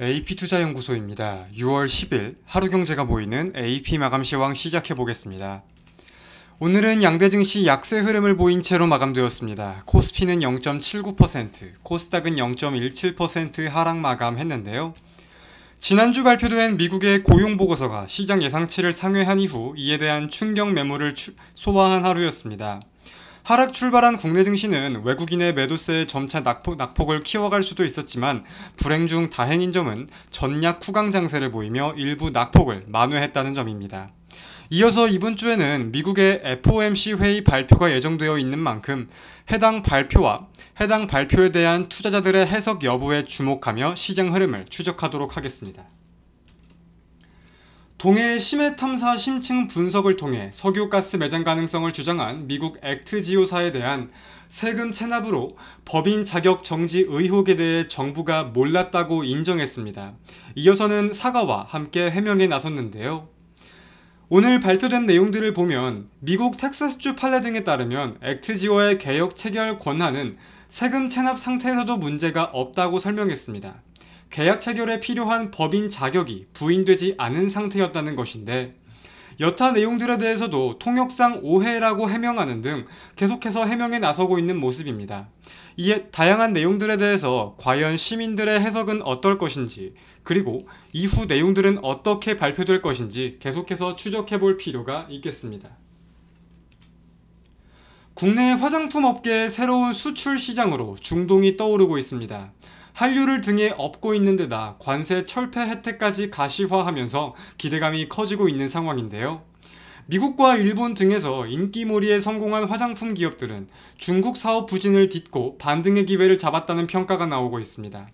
AP투자연구소입니다. 6월 10일 하루경제가 보이는 AP 마감시황 시작해 보겠습니다. 오늘은 양대 증시 약세 흐름을 보인 채로 마감되었습니다. 코스피는 0.79%, 코스닥은 0.17% 하락 마감했는데요. 지난주 발표된 미국의 고용보고서가 시장 예상치를 상회한 이후 이에 대한 충격 매물을 소화한 하루였습니다. 하락 출발한 국내 증시는 외국인의 매도세의 점차 낙폭, 낙폭을 키워갈 수도 있었지만 불행 중 다행인 점은 전략 후강 장세를 보이며 일부 낙폭을 만회했다는 점입니다. 이어서 이번 주에는 미국의 FOMC 회의 발표가 예정되어 있는 만큼 해당 발표와 해당 발표에 대한 투자자들의 해석 여부에 주목하며 시장 흐름을 추적하도록 하겠습니다. 동해 심해 탐사 심층 분석을 통해 석유가스 매장 가능성을 주장한 미국 액트지오사에 대한 세금 체납으로 법인 자격 정지 의혹에 대해 정부가 몰랐다고 인정했습니다. 이어서는 사과와 함께 해명에 나섰는데요. 오늘 발표된 내용들을 보면 미국 텍사스주 판례 등에 따르면 액트지오의 개혁 체결 권한은 세금 체납 상태에서도 문제가 없다고 설명했습니다. 계약 체결에 필요한 법인 자격이 부인되지 않은 상태였다는 것인데 여타 내용들에 대해서도 통역상 오해라고 해명하는 등 계속해서 해명에 나서고 있는 모습입니다. 이에 다양한 내용들에 대해서 과연 시민들의 해석은 어떨 것인지 그리고 이후 내용들은 어떻게 발표될 것인지 계속해서 추적해 볼 필요가 있겠습니다. 국내 화장품 업계의 새로운 수출 시장으로 중동이 떠오르고 있습니다. 한류를 등에 업고 있는 데다 관세 철폐 혜택까지 가시화하면서 기대감이 커지고 있는 상황인데요. 미국과 일본 등에서 인기몰이에 성공한 화장품 기업들은 중국 사업 부진을 딛고 반등의 기회를 잡았다는 평가가 나오고 있습니다.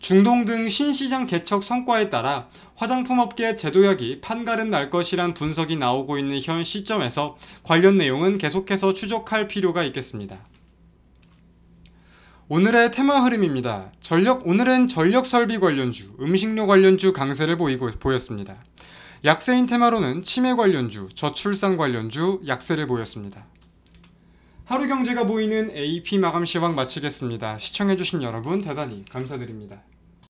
중동 등 신시장 개척 성과에 따라 화장품 업계 제도약이 판가름 날 것이란 분석이 나오고 있는 현 시점에서 관련 내용은 계속해서 추적할 필요가 있겠습니다. 오늘의 테마 흐름입니다. 전력 오늘은 전력 설비 관련주, 음식료 관련주 강세를 보이고 보였습니다. 약세인 테마로는 치매 관련주, 저출산 관련주 약세를 보였습니다. 하루 경제가 보이는 AP 마감 시황 마치겠습니다. 시청해주신 여러분 대단히 감사드립니다.